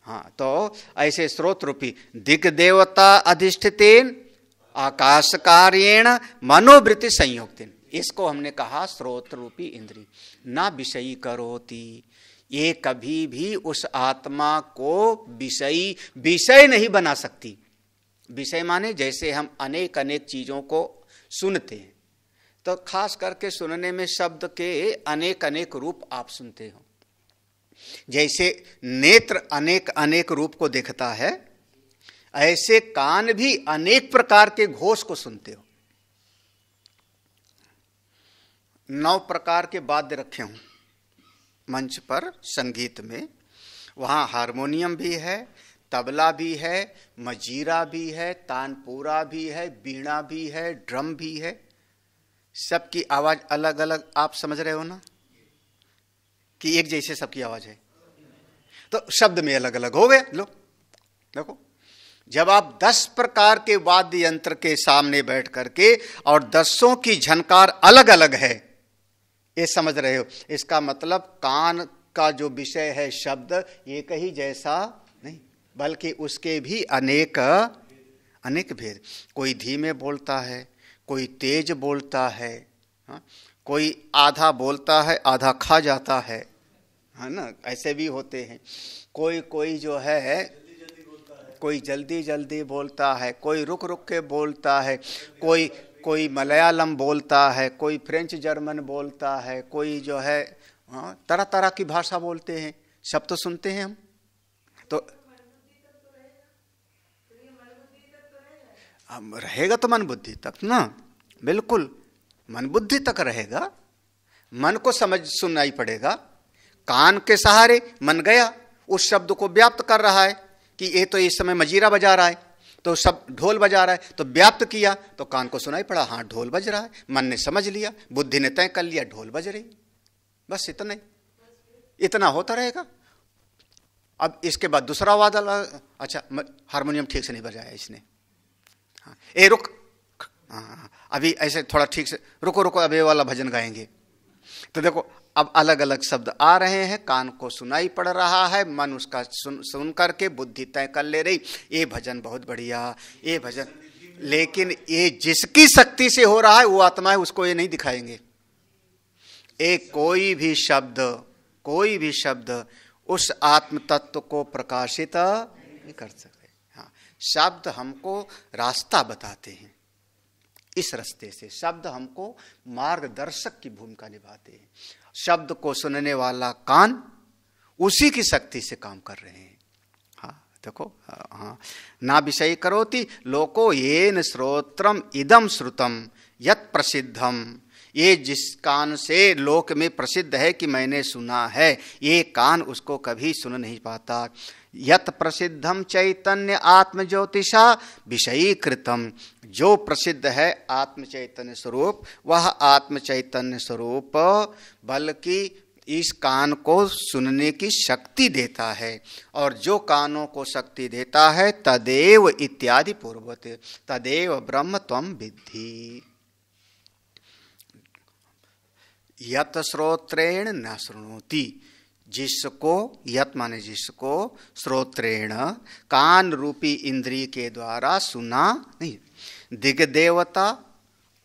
हाँ तो ऐसे स्रोत रूपी दिग्देवता अधिष्ठितेन आकाश कार्येण मनोवृत्ति संयुक्त इसको हमने कहा स्रोत रूपी इंद्री ना विषयी करोती ये कभी भी उस आत्मा को विषयी विषय नहीं बना सकती विषय माने जैसे हम अनेक अनेक चीजों को सुनते हैं तो खास करके सुनने में शब्द के अनेक अनेक रूप आप सुनते हो जैसे नेत्र अनेक अनेक रूप को देखता है ऐसे कान भी अनेक प्रकार के घोष को सुनते हो नौ प्रकार के वाद्य रखे हूं मंच पर संगीत में वहां हारमोनियम भी है तबला भी है मजीरा भी है तानपुरा भी है बीणा भी है ड्रम भी है सबकी आवाज अलग अलग आप समझ रहे हो ना कि एक जैसे सबकी आवाज है तो शब्द में अलग अलग हो गया लो देखो जब आप दस प्रकार के वाद्य यंत्र के सामने बैठ करके और दसों की झनकार अलग अलग है ये समझ रहे हो इसका मतलब कान का जो विषय है शब्द ये कहीं जैसा नहीं बल्कि उसके भी अनेक अनेक भेद कोई धीमे बोलता है कोई तेज बोलता है हा? कोई आधा बोलता है आधा खा जाता है है हाँ ना ऐसे भी होते हैं कोई कोई जो है कोई जल्दी जल्दी बोलता है कोई रुक रुक के बोलता है कोई कोई मलयालम बोलता है कोई फ्रेंच जर्मन बोलता है कोई जो है हाँ, तरह तरह की भाषा बोलते हैं शब्द तो सुनते हैं हम तो हम रहेगा तो मन बुद्धि तक ना बिल्कुल मन बुद्धि तक रहेगा मन को समझ सुनना ही पड़ेगा कान के सहारे मन गया उस शब्द को व्याप्त कर रहा है कि ये तो इस समय मजीरा बजा रहा है तो सब ढोल बजा रहा है तो व्याप्त किया तो कान को सुनाई पड़ा हाँ ढोल बज रहा है मन ने समझ लिया बुद्धि ने तय कर लिया ढोल बज रही बस ही इतना होता रहेगा अब इसके बाद दूसरा वादा अच्छा हारमोनियम ठीक से नहीं बजाया इसने हाँ ए रुक हाँ, हाँ, हाँ अभी ऐसे थोड़ा ठीक से रुको रुको अब ये वाला भजन गाएंगे तो देखो अब अलग अलग शब्द आ रहे हैं कान को सुनाई पड़ रहा है मन उसका सुन सुन करके बुद्धि तय कर ले रही ये भजन बहुत बढ़िया ये भजन लेकिन ये जिसकी शक्ति से हो रहा है वो है उसको ये नहीं दिखाएंगे एक कोई भी शब्द कोई भी शब्द उस आत्म तत्व को प्रकाशित नहीं कर सकते हाँ शब्द हमको रास्ता बताते हैं इस रस्ते से शब्द हमको मार्गदर्शक की भूमिका निभाते हैं शब्द को सुनने वाला कान उसी की शक्ति से काम कर रहे हैं हाँ देखो हाँ ना विषय करोति लोको ये नोत्र श्रोत्रम इदम श्रुतम यत प्रसिद्धम ये जिस कान से लोक में प्रसिद्ध है कि मैंने सुना है ये कान उसको कभी सुन नहीं पाता यत प्रसिद्धम चैतन्य आत्म ज्योतिषा कृतम जो प्रसिद्ध है आत्म चैतन्य स्वरूप वह आत्म चैतन्य स्वरूप बल्कि इस कान को सुनने की शक्ति देता है और जो कानों को शक्ति देता है तदेव इत्यादि पूर्वत तदेव ब्रह्म तम विद्धि यत श्रोत्रेण न श्रृणोति जिसको यत माने जिसको श्रोत्रेण कान रूपी इंद्रिय के द्वारा सुना नहीं दिग्देवता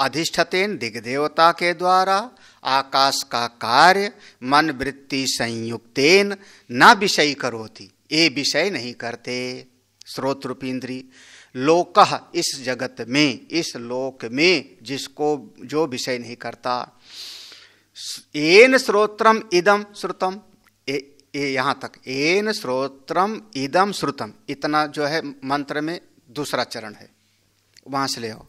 अधिष्ठतेन दिग्देवता के द्वारा आकाश का कार्य मन वृत्ति संयुक्तेन न विषय करोति ये विषय नहीं करते स्रोत रूपी इंद्रिय लोक इस जगत में इस लोक में जिसको जो विषय नहीं करता एन श्रोत्रम इदम श्रुतम यहाँ तक एन श्रोत्रम इदम श्रुतम इतना जो है मंत्र में दूसरा चरण है वहाँ से ले आओ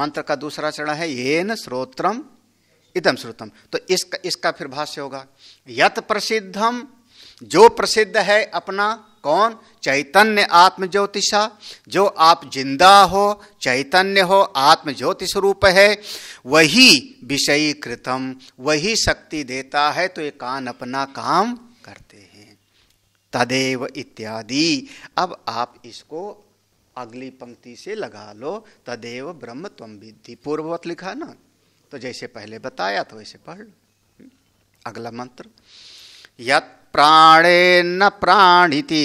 मंत्र का दूसरा चरण है येन श्रोत्रम इदम श्रुतम तो इसका इसका फिर भाष्य होगा यत प्रसिद्धम जो प्रसिद्ध है अपना कौन चैतन्य आत्म ज्योतिषा जो आप जिंदा हो चैतन्य हो आत्म ज्योतिष रूप है वही विषयी कृतम वही शक्ति देता है तो ये कान अपना काम करते हैं तदेव इत्यादि अब आप इसको अगली पंक्ति से लगा लो तदेव ब्रह्म तम विद्धि पूर्ववत लिखा ना तो जैसे पहले बताया तो वैसे पढ़ लो हम्म। अगला मंत्र प्राणेन्न प्राणिति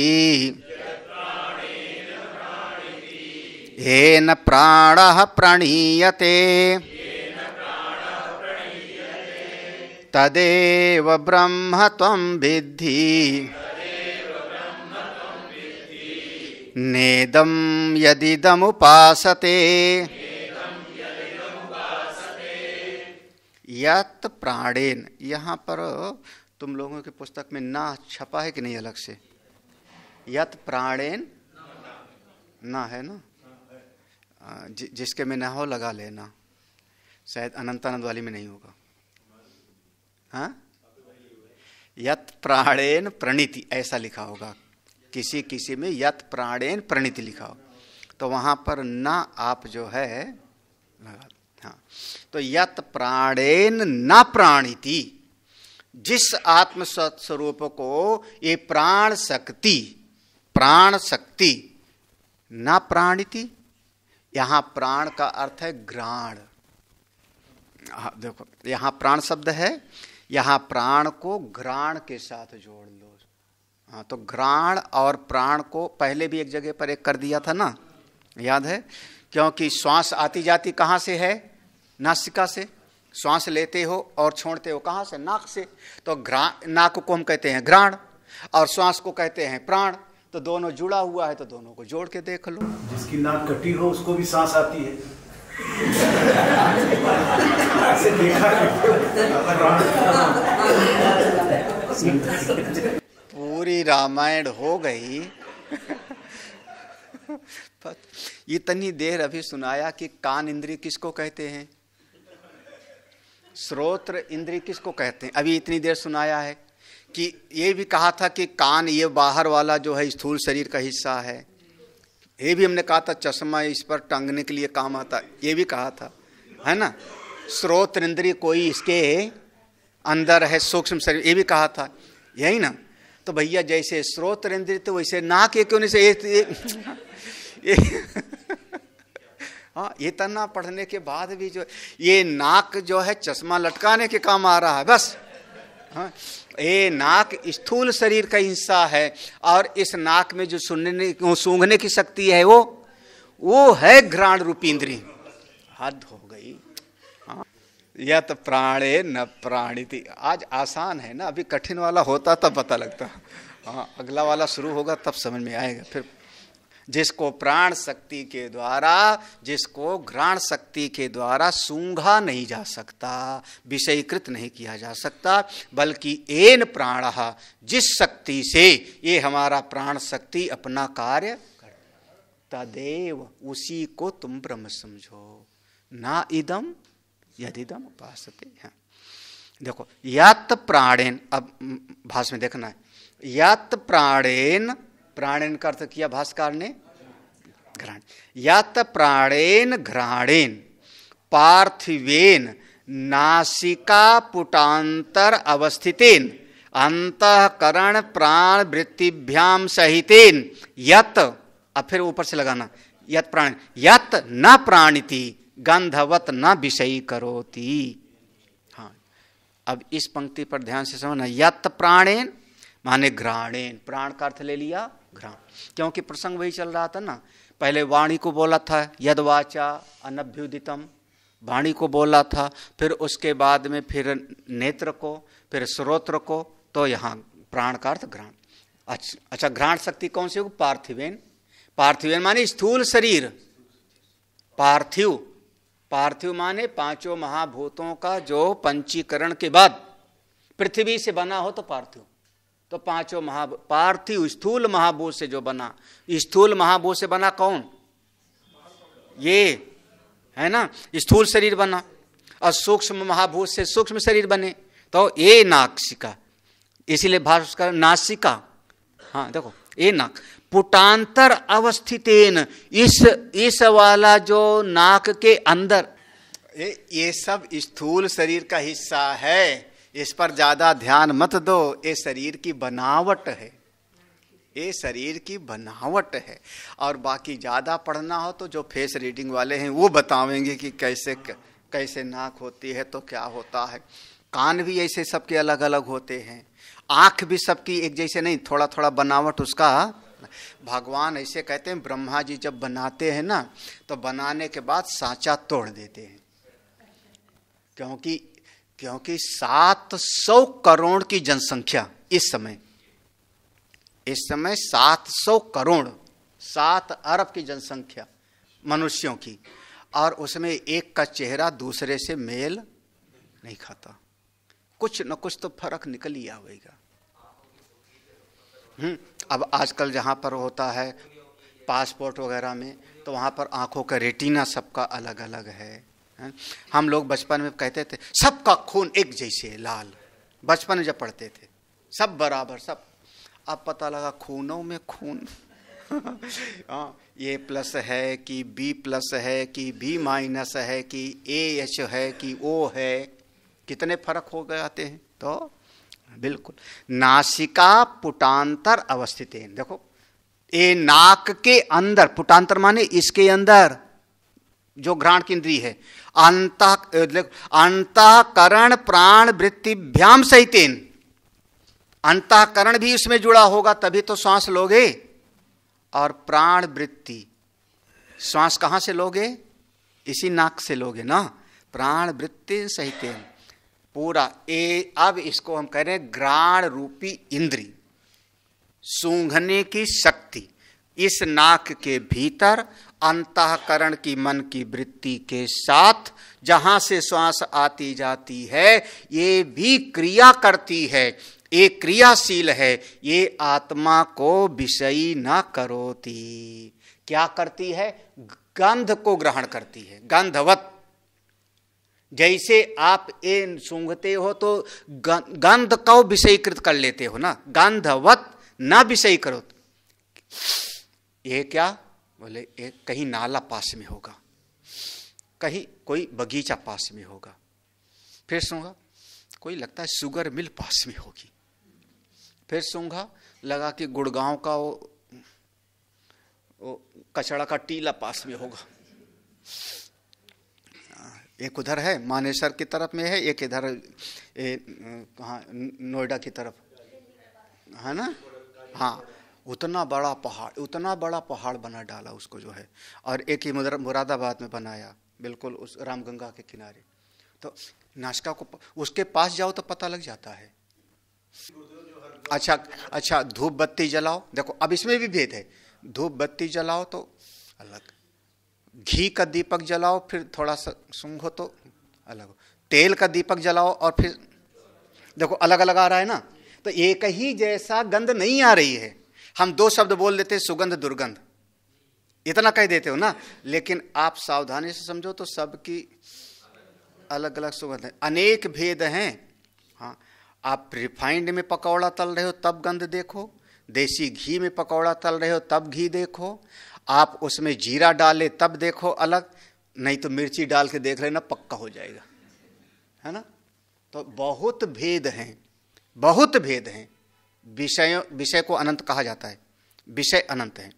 येन प्राणः प्रणीयते तदेव ब्रह्म त्वं विद्धि नेदं यदिदमुपासते यत् प्राणेन यहाँ पर तुम लोगों के पुस्तक में ना छपा है कि नहीं अलग से यत प्राणेन ना है ना जि, जिसके में ना हो लगा लेना शायद अनंतानंद वाली में नहीं होगा हाँ यत प्राणेन प्रणीति ऐसा लिखा होगा किसी किसी में यत प्राणेन प्रणीति लिखा हो तो वहां पर ना आप जो है लगा हाँ तो यत प्राणेन ना प्राणीति जिस आत्म स्वरूप को ये प्राण शक्ति प्राण शक्ति ना प्राणिति यहां प्राण का अर्थ है ग्राण हाँ, देखो यहां प्राण शब्द है यहां प्राण को ग्राण के साथ जोड़ लो हाँ तो ग्राण और प्राण को पहले भी एक जगह पर एक कर दिया था ना याद है क्योंकि श्वास आती जाती कहाँ से है नासिका से श्वास लेते हो और छोड़ते हो कहाँ से नाक से तो घ्राण नाक को हम कहते हैं घ्राण और श्वास को कहते हैं प्राण तो दोनों जुड़ा हुआ है तो दोनों को जोड़ के देख लो जिसकी नाक कटी हो उसको भी सांस आती है देखा पूरी रामायण हो गई इतनी देर अभी सुनाया कि कान इंद्रिय किसको कहते हैं श्रोत्र इंद्रिय किसको कहते हैं अभी इतनी देर सुनाया है कि ये भी कहा था कि कान ये बाहर वाला जो है स्थूल शरीर का हिस्सा है ये भी हमने कहा था चश्मा इस पर टंगने के लिए काम आता ये भी कहा था है ना स्रोत इंद्रिय कोई इसके अंदर है सूक्ष्म शरीर ये भी कहा था यही ना तो भैया जैसे स्रोत इंद्रिय तो वैसे नाक एक होने से एक हाँ इतना पढ़ने के बाद भी जो ये नाक जो है चश्मा लटकाने के काम आ रहा है बस हाँ ये नाक स्थूल शरीर का हिस्सा है और इस नाक में जो सुनने सूंघने की शक्ति है वो वो है घ्राण रूपींद्री हद हो गई हाँ तो प्राणे न थी आज आसान है ना अभी कठिन वाला होता तब पता लगता हाँ अगला वाला शुरू होगा तब समझ में आएगा फिर जिसको प्राण शक्ति के द्वारा जिसको घ्राण शक्ति के द्वारा सूंघा नहीं जा सकता विषयीकृत नहीं किया जा सकता बल्कि एन प्राण जिस शक्ति से ये हमारा प्राण शक्ति अपना कार्य तदेव उसी को तुम ब्रह्म समझो ना इदम यदिदम उपास हैं देखो यात प्राणेन अब भाष में देखना है यात प्राणेन प्राणेन का अर्थ किया भास्कर ने घ्राण या तो प्राणेन घ्राणेन पार्थिवेन नासिका पुटांतर अवस्थितेन अंतकरण प्राण वृत्तिभ्याम सहितेन यत अब फिर ऊपर से लगाना यत प्राण यत न प्राणिति गंधवत न विषयी करोती हाँ अब इस पंक्ति पर ध्यान से समझना यत प्राणेन माने घ्राणेन प्राण का अर्थ ले लिया ग्राम क्योंकि प्रसंग वही चल रहा था ना पहले वाणी को बोला था यदवाचा अनभ्युदितम वाणी को बोला था फिर उसके बाद में फिर नेत्र को फिर स्रोत्र को तो यहाँ प्राण का अर्थ घ्राण अच्छा अच्छा घ्राण शक्ति कौन सी होगी पार्थिवेन पार्थिवेन माने स्थूल शरीर पार्थिव पार्थिव माने पांचों महाभूतों का जो पंचीकरण के बाद पृथ्वी से बना हो तो पार्थिव तो पांचों महा पार्थिव स्थूल महाभूत से जो बना स्थूल महाभूत से बना कौन ये है ना स्थूल शरीर बना और सूक्ष्म महाभूत से सूक्ष्म शरीर बने तो ये नाक्षिका इसीलिए भास्कर नासिका हाँ देखो ये नाक पुटांतर अवस्थितेन इस इस वाला जो नाक के अंदर ये ये सब स्थूल शरीर का हिस्सा है इस पर ज्यादा ध्यान मत दो ये शरीर की बनावट है ये शरीर की बनावट है और बाकी ज़्यादा पढ़ना हो तो जो फेस रीडिंग वाले हैं वो बतावेंगे कि कैसे कैसे नाक होती है तो क्या होता है कान भी ऐसे सबके अलग अलग होते हैं आँख भी सबकी एक जैसे नहीं थोड़ा थोड़ा बनावट उसका भगवान ऐसे कहते हैं ब्रह्मा जी जब बनाते हैं ना तो बनाने के बाद साँचा तोड़ देते हैं क्योंकि क्योंकि 700 करोड़ की जनसंख्या इस समय इस समय 700 करोड़ सात अरब की जनसंख्या मनुष्यों की और उसमें एक का चेहरा दूसरे से मेल नहीं खाता कुछ न कुछ तो फर्क निकल ही आएगा हम्म अब आजकल जहाँ पर होता है पासपोर्ट वगैरह में तो वहाँ पर आंखों का रेटिना सबका अलग अलग है हम लोग बचपन में कहते थे सबका खून एक जैसे लाल बचपन में जब पढ़ते थे सब बराबर सब अब पता लगा खूनों में खून ए हाँ, प्लस है कि बी प्लस है कि बी माइनस है कि ए एच है कि ओ है कितने फर्क हो जाते हैं तो बिल्कुल नासिका पुटांतर अवस्थित देखो ए नाक के अंदर पुटांतर माने इसके अंदर जो घ्राण केंद्रीय है अंत अंतकरण प्राण वृत्तिभ्याम सहित अंतकरण भी इसमें जुड़ा होगा तभी तो श्वास लोगे और प्राण वृत्ति श्वास कहां से लोगे इसी नाक से लोगे ना प्राण वृत्ति सहित पूरा ए अब इसको हम कह रहे हैं ग्राण रूपी इंद्री सूंघने की शक्ति इस नाक के भीतर अंतकरण की मन की वृत्ति के साथ जहां से श्वास आती जाती है ये भी क्रिया करती है ये क्रियाशील है ये आत्मा को विषयी न करोती क्या करती है गंध को ग्रहण करती है गंधवत जैसे आप ये सूंघते हो तो गंध को विषयीकृत कर लेते हो ना गंधवत ना विषयी करो ये क्या बोले एक कहीं नाला पास में होगा कहीं कोई बगीचा पास में होगा फिर सूंगा कोई लगता है शुगर मिल पास में होगी फिर सूंगा लगा कि गुड़गांव का वो, वो कचड़ा का टीला पास में होगा एक उधर है मानेसर की तरफ में है एक इधर कहाँ नोएडा की तरफ है ना हाँ उतना बड़ा पहाड़ उतना बड़ा पहाड़ बना डाला उसको जो है और एक ही मुरादाबाद में बनाया बिल्कुल उस रामगंगा के किनारे तो नाशका को उसके पास जाओ तो पता लग जाता है अच्छा अच्छा धूप बत्ती जलाओ देखो अब इसमें भी भेद है धूप बत्ती जलाओ तो अलग घी का दीपक जलाओ फिर थोड़ा सा सूंघो तो अलग हो तेल का दीपक जलाओ और फिर देखो अलग अलग आ रहा है ना तो एक ही जैसा गंध नहीं आ रही है हम दो शब्द बोल देते हैं सुगंध दुर्गंध इतना कह देते हो ना लेकिन आप सावधानी से समझो तो सबकी अलग अलग सुगंध है अनेक भेद हैं हाँ आप रिफाइंड में पकौड़ा तल रहे हो तब गंध देखो देसी घी में पकौड़ा तल रहे हो तब घी देखो आप उसमें जीरा डाले तब देखो अलग नहीं तो मिर्ची डाल के देख ना पक्का हो जाएगा है ना तो बहुत भेद हैं बहुत भेद हैं विषय विषय को अनंत कहा जाता है विषय अनंत है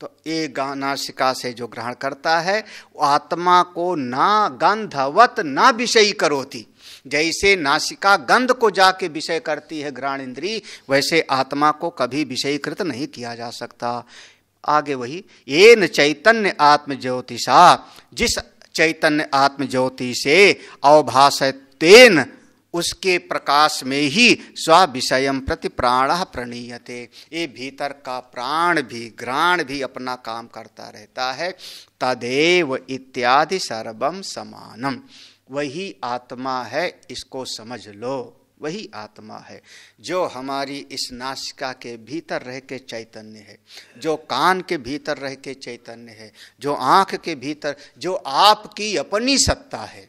तो ये नासिका से जो ग्रहण करता है आत्मा को ना गंधवत ना विषयी करोती जैसे नासिका गंध को जाके विषय करती है ग्रहण इंद्री वैसे आत्मा को कभी विषयीकृत नहीं किया जा सकता आगे वही ये न चैतन्य आत्म ज्योतिषा जिस चैतन्य आत्म ज्योति से अवभाषतेन उसके प्रकाश में ही स्विषय प्रति प्राण प्रणीयते ये भीतर का प्राण भी ग्राण भी अपना काम करता रहता है तदेव इत्यादि सर्वम समानम वही आत्मा है इसको समझ लो वही आत्मा है जो हमारी इस नासिका के भीतर रह के चैतन्य है जो कान के भीतर रह के चैतन्य है जो आँख के भीतर जो आपकी अपनी सत्ता है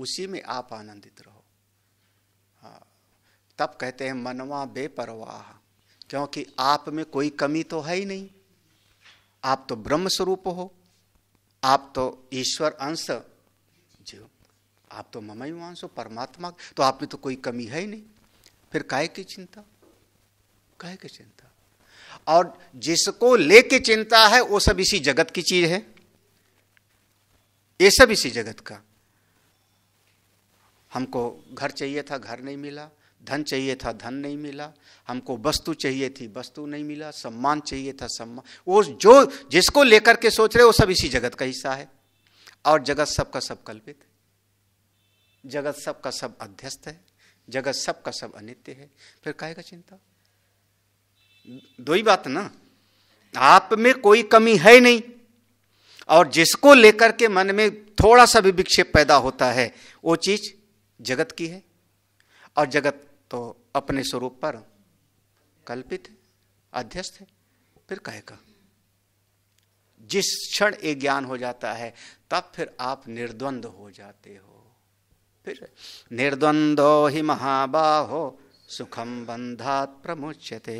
उसी में आप आनंदित रहो हाँ तब कहते हैं मनवा बेपरवाह क्योंकि आप में कोई कमी तो है ही नहीं आप तो ब्रह्म स्वरूप हो आप तो ईश्वर अंश जो आप तो ममई अंश हो परमात्मा तो आप में तो कोई कमी है ही नहीं फिर काय की चिंता काय की चिंता और जिसको लेके चिंता है वो सब इसी जगत की चीज है ये सब इसी जगत का हमको घर चाहिए था घर नहीं मिला धन चाहिए था धन नहीं मिला हमको वस्तु चाहिए थी वस्तु नहीं मिला सम्मान चाहिए था सम्मान वो जो जिसको लेकर के सोच रहे वो सब इसी जगत का हिस्सा है और जगत सबका सब कल्पित है जगत सबका सब अध्यस्त है जगत सबका सब अनित्य है फिर कहेगा का चिंता दो ही बात ना आप में कोई कमी है नहीं और जिसको लेकर के मन में थोड़ा सा भी विक्षेप पैदा होता है वो चीज़ जगत की है और जगत तो अपने स्वरूप पर कल्पित है अध्यस्त है फिर कहेगा जिस क्षण ये ज्ञान हो जाता है तब फिर आप निर्द्वंद हो जाते हो फिर निर्द्वंदो ही महाबाहो सुखम बंधात प्रमुच्यते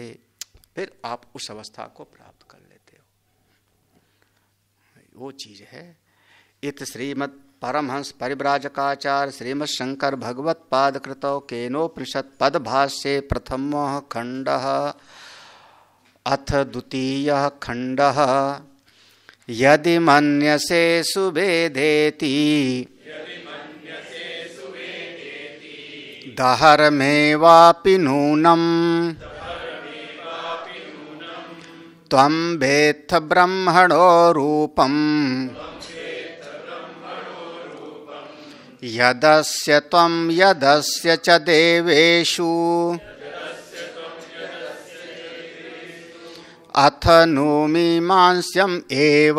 फिर आप उस अवस्था को प्राप्त कर लेते हो वो चीज है इत श्रीमद परमहंस परिव्राजकाचार्य श्रीमशंकर केनोपनिषद पद भाष्य प्रथम खंड अथ द्वितीय खंड यदि मन्यसे सुभेदेति दहरमेवा नूनम् ब्रह्मणो रूपम् यदस्य त्वं यदस्य च देवेषु अथ नो मीमांस्यम एव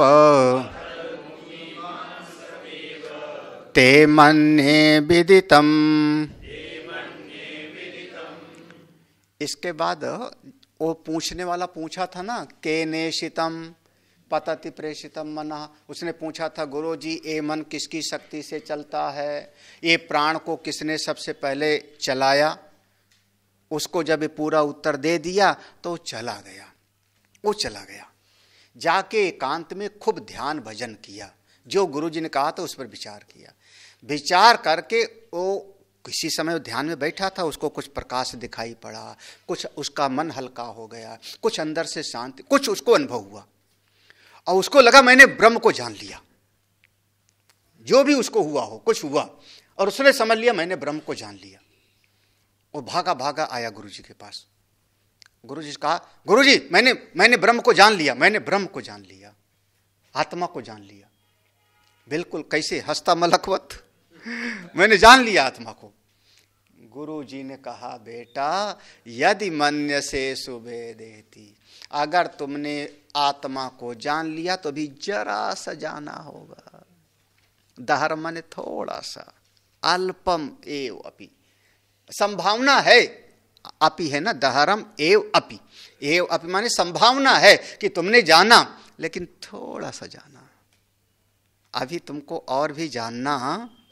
ते मे विदितम् इसके बाद वो पूछने वाला पूछा था ना के नेशितम पतति प्रेषितम मन उसने पूछा था गुरु जी ये मन किसकी शक्ति से चलता है ये प्राण को किसने सबसे पहले चलाया उसको जब पूरा उत्तर दे दिया तो चला गया वो चला गया जाके एकांत में खूब ध्यान भजन किया जो गुरु जी ने कहा था उस पर विचार किया विचार करके वो किसी समय ध्यान में बैठा था उसको कुछ प्रकाश दिखाई पड़ा कुछ उसका मन हल्का हो गया कुछ अंदर से शांति कुछ उसको अनुभव हुआ और उसको लगा मैंने ब्रह्म को जान लिया जो भी उसको हुआ हो कुछ हुआ और उसने समझ लिया मैंने ब्रह्म को जान लिया वो भागा भागा आया गुरु जी के पास गुरु जी कहा गुरु जी मैंने मैंने ब्रह्म को जान लिया मैंने ब्रह्म को जान लिया आत्मा को जान लिया बिल्कुल कैसे हंसता मलकवत मैंने जान लिया आत्मा को गुरु जी ने कहा बेटा यदि मन से सुबे देती अगर तुमने आत्मा को जान लिया तो भी जरा सा जाना होगा दहर मन थोड़ा सा अल्पम एव अपि संभावना है अपि है ना दहरम एव अपि एव अपि माने संभावना है कि तुमने जाना लेकिन थोड़ा सा जाना अभी तुमको और भी जानना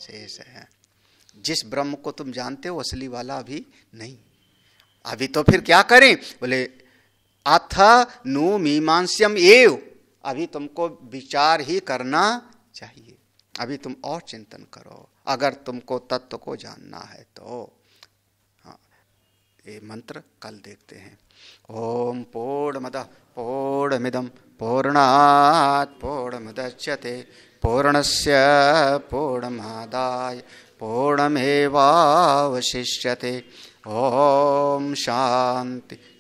शेष है जिस ब्रह्म को तुम जानते हो असली वाला अभी नहीं अभी तो फिर क्या करें बोले अथ नु मीमांस्यम एव अभी तुमको विचार ही करना चाहिए अभी तुम और चिंतन करो अगर तुमको तत्व को जानना है तो हाँ, ये मंत्र कल देखते हैं ओम पूर्णमद पूर्णमिदम पूर्णात् पूर्णमुदच्यते पूर्णस्य पूर्णमादाय पूर्णमेवावशिष्यते ओम शांति